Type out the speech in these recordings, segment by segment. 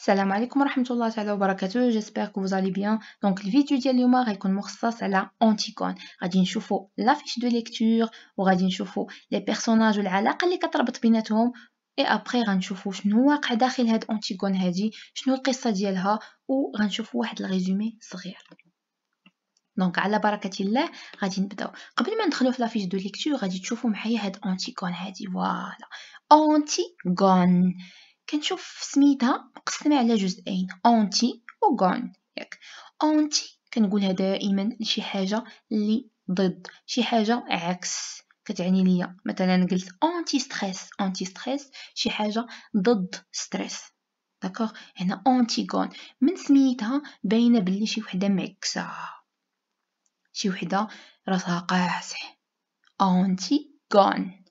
السلام عليكم ورحمه الله تعالى وبركاته جيسبر كو فوزالي بيان دونك الفيديو ديال اليوم غيكون مخصص على اونتيكون غادي نشوفوا لافيش دو ليكتور وغادي نشوفوا لي بيرسوناج والعلاقه اللي كتربط بيناتهم اي ابري غنشوفوا شنو واقع داخل هاد اونتيكون هادي شنو القصه ديالها وغنشوفوا واحد الريزومي صغير دونك على بركه الله غادي نبداو قبل ما ندخلو في لافيش دو ليكتور غادي تشوفوا معايا هاد اونتيكون هادي فوالا اونتيكون كنشوف سميتها مقسمه على جزئين اونتي وغون ياك اونتي كنقولها دائما لشي حاجه اللي ضد شي حاجه عكس كتعني ليا مثلا قلت اونتي ستريس اونتي ستريس شي حاجه ضد ستريس داكوغ هنا اونتيغون من سميتها باينه بلي شي وحده معكسه شي وحده راسها أونتي اونتيغون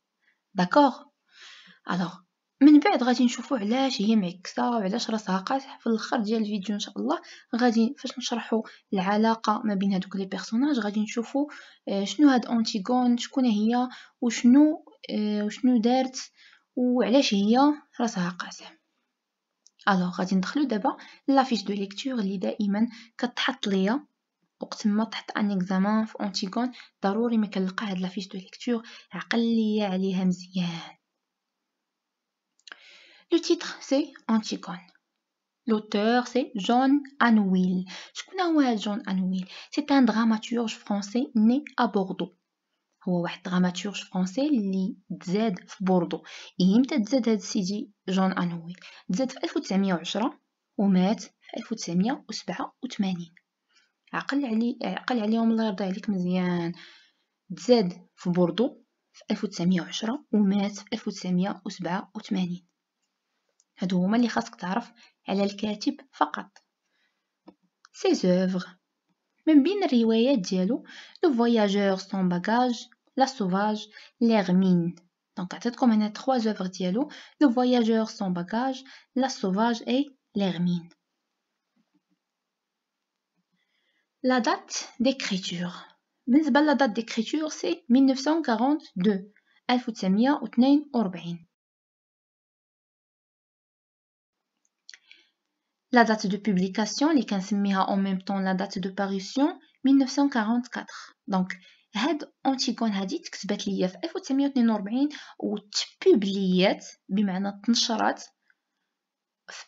داكوغ الوغ من بعد غادي نشوفو علاش هي معكسه وعلاش راسها قاصح في الاخر ديال الفيديو ان شاء الله غادي فاش نشرحو العلاقه ما بين هذوك لي بيرسوناج غادي نشوفو آه، شنو هاد اونتيغون شكون هي وشنو آه، وشنو دارت وعلاش هي راسها قاصح الوغ غادي ندخلو دابا لافيش دو ليكتور اللي دائما كتحط ليا وقت ما تحط ان اكزامان في اونتيغون ضروري ما كنلقى هاد لافيش دو ليكتور عقل ليا عليها مزيان Le titre, c'est Antigone. L'auteur, c'est John Anouilh. Je John Anouilh. C'est un dramaturge français né à Bordeaux. هو واحد دراماتورج فرونسي اللي تزاد في بوردو امتى تزاد هاد السيدي جون انوي تزاد في 1910 ومات في 1987 عقل علي عقل عليهم الله يرضي عليك مزيان تزاد في بوردو في 1910 ومات في 1987 ce n'est pas ce qu'il faut sur le livre seulement. Ses œuvres. Dans ses récits, le voyageur sans bagage, la sauvage, l'hermine. Donc, il y a trois œuvres le voyageur sans bagage, la sauvage et l'hermine. La date d'écriture. La date d'écriture, c'est 1942, 1942. La date de publication, qui est en même temps la date de parution, 1944. Donc, cette antigone-là est écrite en 1942 et publiée, c'est-à-dire,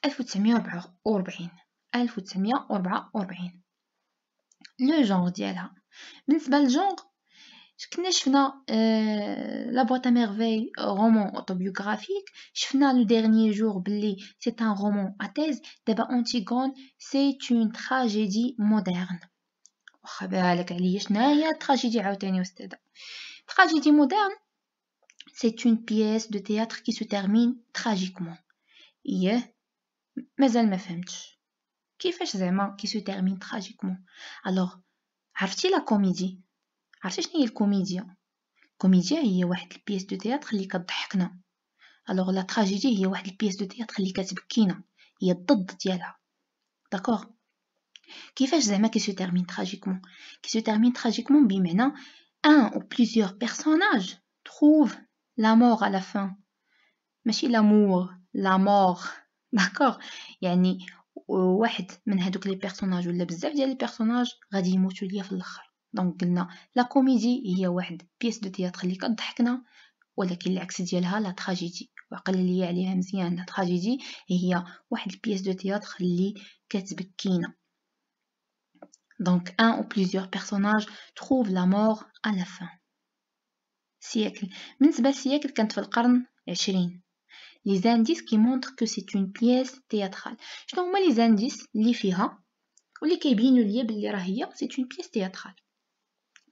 écrite en 1944. 1944. Le genre de la langue. genre, je la boîte à merveilles, roman autobiographique. Je le dernier jour blé C'est un roman à thèse. Dès Antigone, c'est une tragédie moderne. tragédie moderne. Tragédie moderne C'est une pièce de théâtre qui se termine tragiquement. Oui. Mais elle me fait Qu'est-ce que c'est qui se termine tragiquement Alors, a il la comédie عرفتي شنو هي الكوميديا الكوميديا هي واحد البيس دو تياتر اللي كضحكنا الوغ لا تراجيدي هي واحد البيس دو تياتر اللي كتبكينا هي الضد ديالها داكوغ كيفاش زعما كي سو تيرمين تراجيكمون كي سو تيرمين تراجيكمون بمعنى ان او بليزيور بيرسوناج تروف لا مور على فان ماشي لامور لا مور داكوغ يعني واحد من هادوك لي بيرسوناج ولا بزاف ديال لي بيرسوناج غادي يموتوا ليا في الاخر دونك قلنا لا كوميدي هي واحد بيس دو تياتر اللي كضحكنا ولكن العكس ديالها لا تراجيدي وعقل لي عليها مزيان لا تراجيدي هي واحد البيس دو تياتر اللي كتبكينا دونك ان او بليزيوغ بيرسوناج تروف لا مور ا لا fin. siècle. بالنسبة للسياكل كانت في القرن عشرين لي زانديس كي مونتر كو سي اون بيس تياترال شنو هما لي زانديس اللي فيها واللي كيبينوا ليا بلي راه هي سي اون بيس تياترال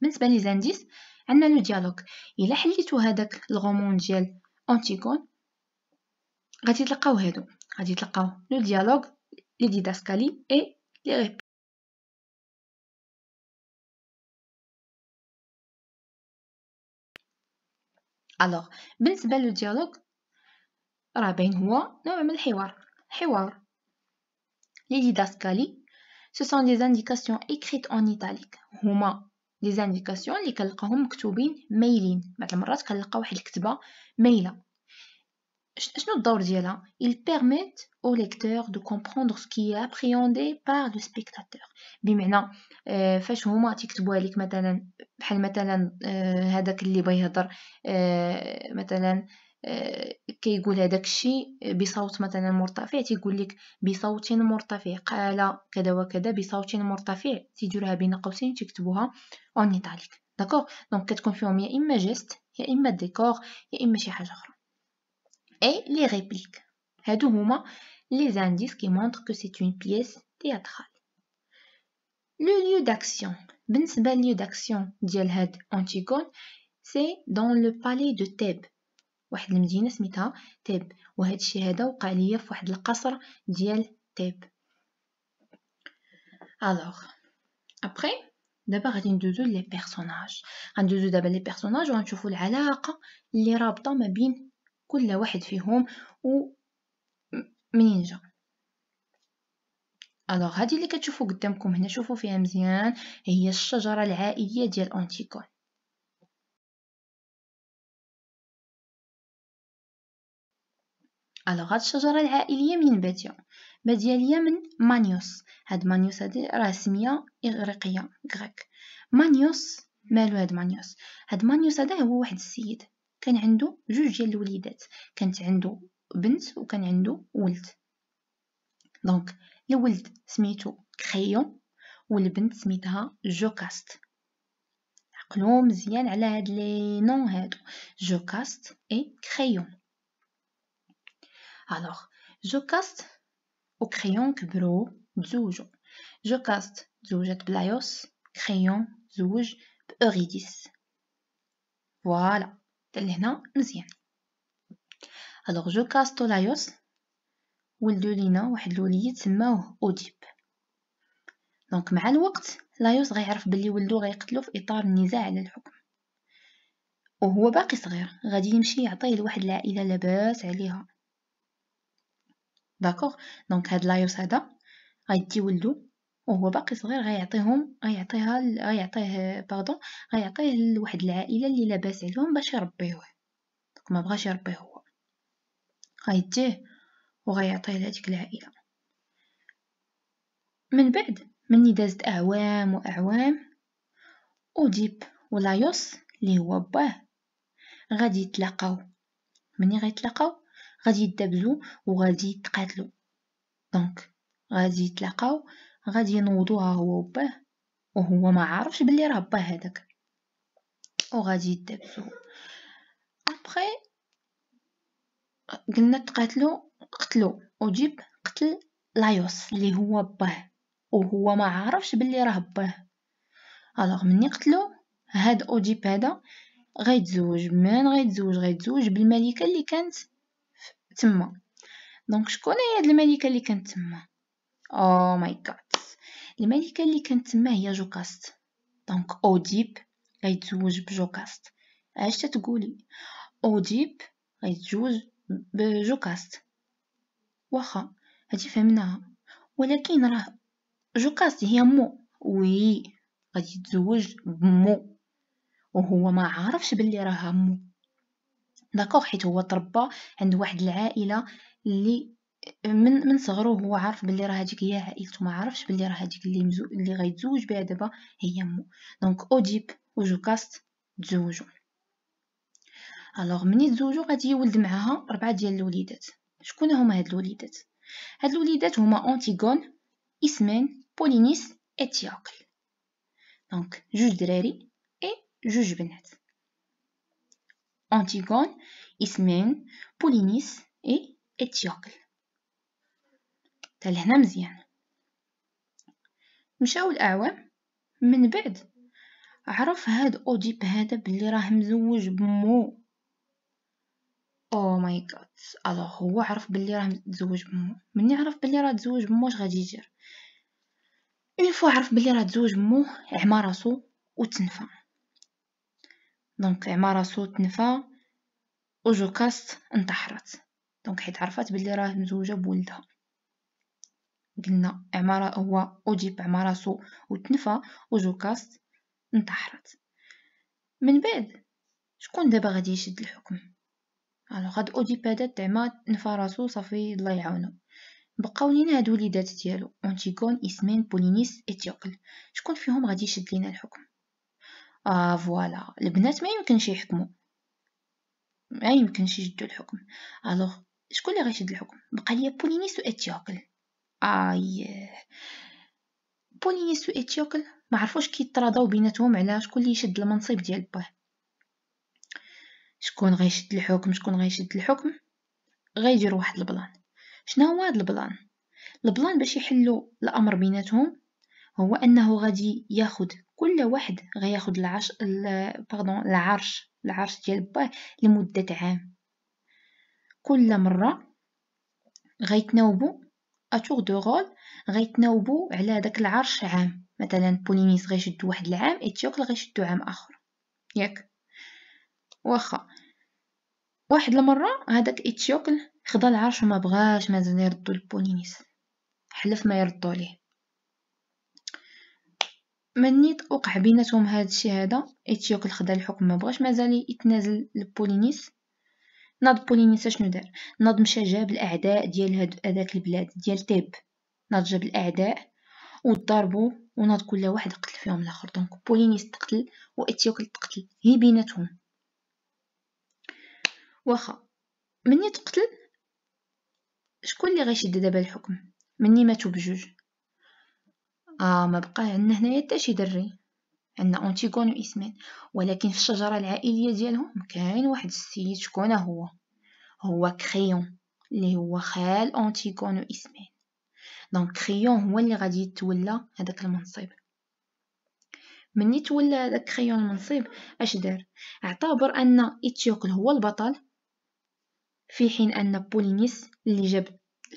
بالنسبه لي زانديس عندنا لو ديالوغ الا حليتو هذاك الغومون ديال اونتيغون غادي تلقاو هادو غادي تلقاو لو ديالوغ لي ديداسكالي اي لي الوغ بالنسبه لو ديالوغ راه باين هو نوع من الحوار الحوار لي ديداسكالي سو سون دي انديكاسيون اكريت اون ايتاليك هما دي زانديكاسيون اللي كنلقاهم مكتوبين مايلين بعض المرات كنلقى واحد الكتبه مايله شنو الدور ديالها il permet au lecteur de comprendre ce qui est appréhendé par le spectateur بمعنى آه، فاش هما تيكتبوها لك مثلا بحال مثلا آه، هذاك اللي بغى يهضر آه، مثلا آه، كيقول هذاك الشيء بصوت مثلا مرتفع تيقول لك بصوت مرتفع قال كذا وكذا بصوت مرتفع تيديروها بين قوسين تكتبوها اون ايتاليك داكوغ دونك كتكون فيهم يا اما جيست يا اما ديكور يا اما شي حاجه اخرى اي لي ريبليك هادو هما لي زانديس كي مونطر كو سي اون بيس تياترال لو ليو داكسيون بالنسبه لليو داكسيون ديال هاد انتيغون سي دون لو بالي دو تيبس واحد المدينه سميتها تيب وهذا الشيء هذا وقع ليا في واحد القصر ديال تيب الوغ ابري دابا غادي ندوزو لي بيرسوناج غندوزو دابا لي بيرسوناج وغنشوفو العلاقه اللي رابطه ما بين كل واحد فيهم و منين جا الوغ هادي اللي كتشوفو قدامكم هنا شوفو فيها مزيان هي الشجره العائليه ديال اونتيكون الوغ هاد الشجره العائليه منين باتيه باديه من مانيوس هاد مانيوس هادي راه سميه اغريقيه غريك مانيوس مالو هاد مانيوس هاد مانيوس هذا هو واحد السيد كان عنده جوج ديال الوليدات كانت عنده بنت وكان عنده ولد دونك الولد سميتو كريون والبنت سميتها جوكاست عقلو مزيان على هاد لي نون هادو جوكاست اي كريون Alors, je caste au crayon كبروا تزوجوا. Je caste تزوجت بلايوس crayon تزوج بأوريديس. Voilà. لهنا مزيان. Alors, je caste لايوس ولدو لينا واحد الوليد سماوه أوديب. دونك مع الوقت لايوس غيعرف بلي ولدو غيقتلو في إطار النزاع على الحكم. وهو باقي صغير غادي يمشي يعطيه لواحد العائله لاباس عليها داكوغ دونك هاد لايوس هذا غيدي ولدو وهو باقي صغير غيعطيهم غيعطيها غيعطيه باردون غيعطيه لواحد العائله اللي لاباس عليهم باش يربيوه دونك ما بغاش يربيه هو غيديه وغيعطيه لهاديك العائله من بعد مني دازت اعوام واعوام اوديب ولايوس اللي هو باه غادي يتلاقاو مني غيتلاقاو غادي يدبزو وغادي يتقاتلو دونك غادي يتلاقاو غادي ينوضوها هو وباه وهو ما عارفش بلي راه باه هذاك وغادي يدبزو ابخي قلنا تقاتلو قتلو وجيب قتل لايوس اللي هو باه وهو ما عارفش بلي راه باه الوغ مني قتلو هاد اوديب هذا غيتزوج من غيتزوج غيتزوج بالملكه اللي كانت تما دونك شكون هي هاد الملكه اللي كانت تما او ماي جاد الملكه اللي كانت تما هي جوكاست دونك اوديب غيتزوج بجوكاست اش تتقولي اوديب غيتزوج بجوكاست واخا هادي فهمناها ولكن راه جوكاست هي مو وي غادي يتزوج بمو وهو ما عارفش باللي راها مو داكوغ حيت هو تربى عند واحد العائله اللي من من صغرو هو عارف بلي راه هذيك هي عائلته ما عرفش بلي راه هذيك اللي مزو... اللي غيتزوج بها دابا هي مو دونك اوديب وجوكاست تزوجوا الوغ ملي تزوجوا غادي يولد معاها اربعه ديال الوليدات شكون هما هاد الوليدات هاد الوليدات هما اونتيغون اسمين بولينيس اتياقل دونك جوج دراري اي جوج بنات أنتيغون إسمين بولينيس إي إتيوكل تالهنا مزيان مشاو الأعوام من بعد عرف هاد أوديب هذا بلي راه مزوج بمو او ماي جاد الوغ هو عرف بلي راه مزوج بمو مني عرف بلي راه تزوج بمو اش غادي يدير اون فوا عرف بلي راه تزوج بمو عمى راسو وتنفى دونك عمارة صوت نفا جوكاست انتحرت دونك حيت عرفت بلي راه مزوجه بولدها قلنا عمارة هو أوديب عمارة سو وتنفى وجوكاست انتحرت من بعد شكون دابا غادي يشد الحكم الو غاد أوديب هذا تعما تنفى راسو صافي الله يعاونو بقاو لينا هاد وليدات ديالو أنتيغون اسمين بولينيس اتيوكل شكون فيهم غادي يشد لينا الحكم آه فوالا البنات ما يمكنش يحكموا ما يمكنش يجدوا الحكم الوغ شكون اللي غيشد الحكم بقى لي بولينيس واتيوكل اي بولينيس واتيوكل ما عرفوش كيتراضاو بيناتهم على شكون اللي يشد المنصب ديال باه شكون غيشد الحكم شكون غيشد الحكم غيدير واحد البلان شنو هو هذا البلان البلان باش يحلوا الامر بيناتهم هو انه غادي ياخد كل واحد غياخد العش باردون العرش العرش ديال باه لمده عام كل مره غيتناوبوا اتور دو رول غيتناوبوا على داك العرش عام مثلا بولينيس غيشد واحد العام اثيوبيا غيشدو عام اخر ياك واخا واحد المره هذاك اثيوبيا خدا العرش وما بغاش مازال يردو لبولينيس حلف ما يردو ليه منيت وقع بيناتهم هذا الشيء هذا اثيوكل خدا الحكم ما بغاش مازال يتنازل لبولينيس ناض بولينيس شنو دار ناض مشى جاب الاعداء ديال هاد هذاك البلاد ديال تيب ناض جاب الاعداء وضربوا وناض كل واحد قتل فيهم الاخر دونك بولينيس تقتل واثيوكل تقتل هي بيناتهم واخا مني تقتل شكون اللي غيشد دابا الحكم مني ماتوا بجوج آه ما بقى عندنا هنايا حتى شي دري عندنا اونتيغون وإسمين ولكن في الشجره العائليه ديالهم كاين واحد السيد شكون هو هو كريون اللي هو خال اونتيغون وإسمين دونك كريون هو اللي غادي يتولى هذاك المنصب مني تولى هذاك كريون المنصب اش دار اعتبر ان ايتيوكل هو البطل في حين ان بولينيس اللي جاب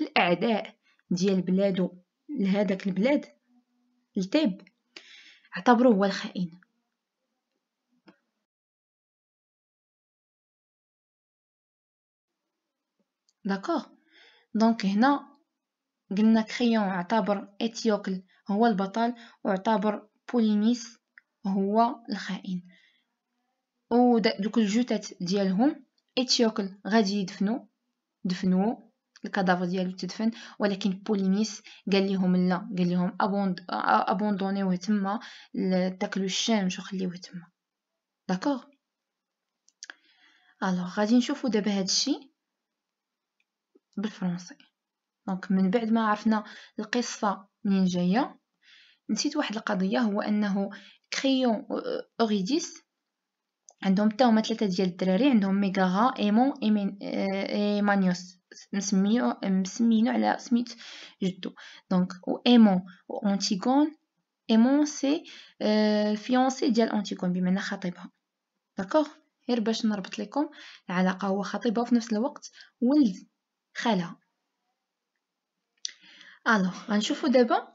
الاعداء ديال بلادو لهذاك البلاد الذئب اعتبروه هو الخائن داكوغ دونك هنا قلنا كريون اعتبر اتيوكل هو البطل واعتبر بولينيس هو الخائن ودوك الجثث ديالهم اتيوكل غادي يدفنوا دفنوه الكادافر ديالو تدفن ولكن بولينيس قال لهم لا قال لهم ابوند ابوندونيوه تما داكلو الشمس وخليوه تما داكوغ الوغ غادي نشوفو دابا هادشي بالفرنسي دونك من بعد ما عرفنا القصه منين جايه نسيت واحد القضيه هو انه كريون اوريديس euh, عندهم حتى هما ثلاثه ديال الدراري عندهم ميغارا ايمون ايمانيوس مسميو مسمينو على سميت جدو دونك و ايمون و انتيغون ايمون سي آه، فيونسي ديال انتيغون بمعنى خطيبها داكوغ غير باش نربط لكم العلاقه هو خطيبها وفي نفس الوقت ولد خالها الوغ غنشوفو دابا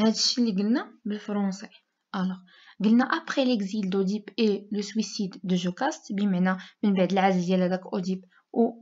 هادشي اللي قلنا بالفرنسي الوغ قلنا ابخي ليكزيل دوديب اي لو سويسيد دو جوكاست بمعنى من بعد العزل ديال هذاك اوديب و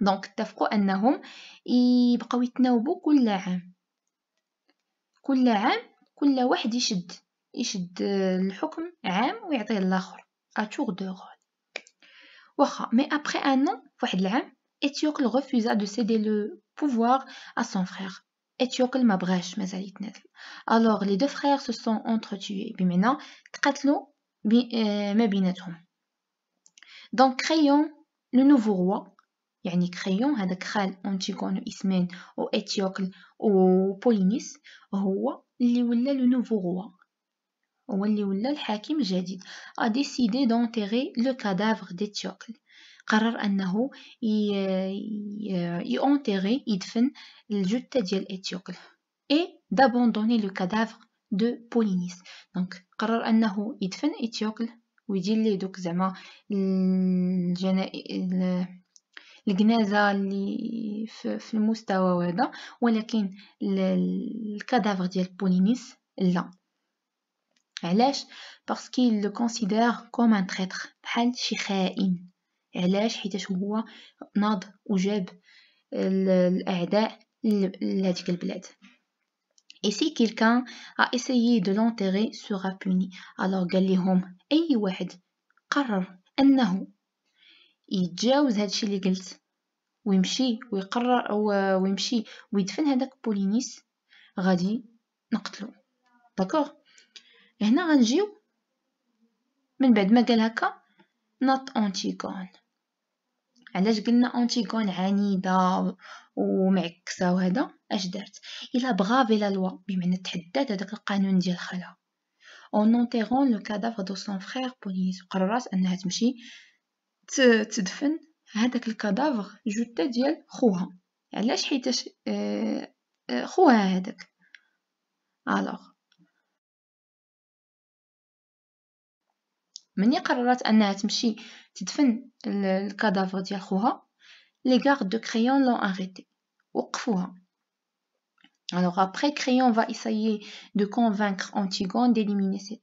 دونك اتفقوا انهم يبقاو يتناوبوا كل عام كل عام كل واحد يشد يشد الحكم عام ويعطيه الاخر اتور دو رول واخا مي ابري ان an فواحد العام اثيوكل refusa دو سيدي لو بوفوار ا سون فرير اتيوكل ما بغاش مازال يتنازل الوغ لي دو فرير سو سون اونترتيي بمعنى تقاتلوا ما بيناتهم دونك كريون لو نوفو روا يعني كخيون هذا كخال أنتيغون إسمين وإثيوكل وبولينيس هو اللي ولا لو نوفو غوا هو اللي ولا الحاكم الجديد a décidé d'enterrer le cadavre d'Éthiocle قرر أنه يونتيغي يدفن الجثة ديال إثيوكل اي d'abandonner لو cadavre دو بولينيس دونك قرر أنه يدفن إثيوكل ويدير ليه دوك زعما الجنائي الجنازه اللي في المستوى هذا ولكن الكادافر ديال بولينيس لا علاش باسكو لو كونسيدير كوم ان تريتر بحال شي خائن علاش حيتاش هو ناض وجاب الاعداء لهذيك البلاد اي سي كيلكان ا اسيي دو لونتيري سورا بوني الوغ قال لهم أي واحد قرر أنه يتجاوز هادشي اللي قلت ويمشي ويقرر ويمشي ويدفن هذاك بولينيس غادي نقتلو داكوغ هنا غنجيو من بعد ما قال هكا نات انتيغون علاش قلنا انتيغون عنيده ومعكسه وهذا اش دارت الا بغا فيلا لوا بمعنى تحدات هذاك القانون ديال خالها اون اونتيغون لو كادافر دو سون فرير بوليس قررات انها تمشي تدفن هذاك الكادافغ جثه ديال خوها علاش حيتاش آه، آه، خوها هذاك الوغ مني قررت انها تمشي تدفن الكادافغ ديال خوها لي غارد دو كريون لون اريتي وقفوها Alors après, Créon va essayer de convaincre Antigone d'éliminer cette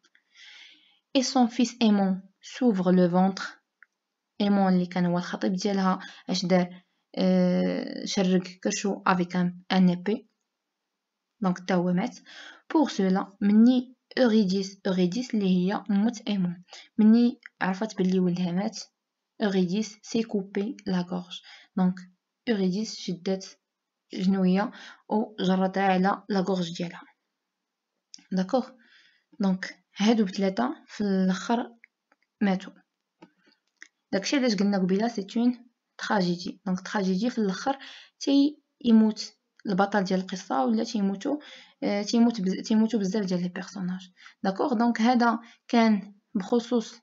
et son fils Aimon s'ouvre le ventre. Aimon, qui est le chatib de la chérique avec un, un épée. Donc, Taouemet. Pour cela, Mni Eurydice, Eurydice, Léa, Mout Aimon. Mni Arfat Billy Wilhemet, Eurydice s'est coupé la gorge. Donc, Eurydice, Jidet, Jnouya, ou Jaratayla, la gorge d'Yela. D'accord Donc, هادو بثلاثة في الاخر ماتوا داكشي علاش قلنا قبيله سي اون تراجيدي دونك تراجيدي في الاخر تي يموت البطل ديال القصه ولا تيموتوا آه تيموت تيموتوا بزاف ديال لي بيرسوناج داكوغ دونك هذا كان بخصوص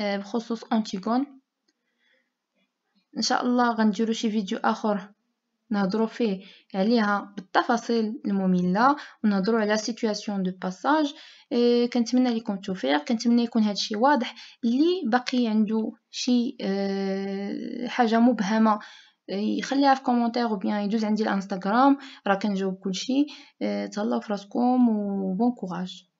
آه، بخصوص انتيغون ان شاء الله غنديروا شي فيديو اخر نهضروا فيه عليها يعني بالتفاصيل الممله ونهضروا على سيتوياسيون دو باساج كنتمنى لكم التوفيق كنتمنى يكون هذا الشيء واضح اللي باقي عنده شي آه، حاجه مبهمه إيه، يخليها في كومونتير او بيان يدوز عندي الانستغرام راه كنجاوب كلشي تهلاو إيه، تهلاو فراسكم وبون كوراج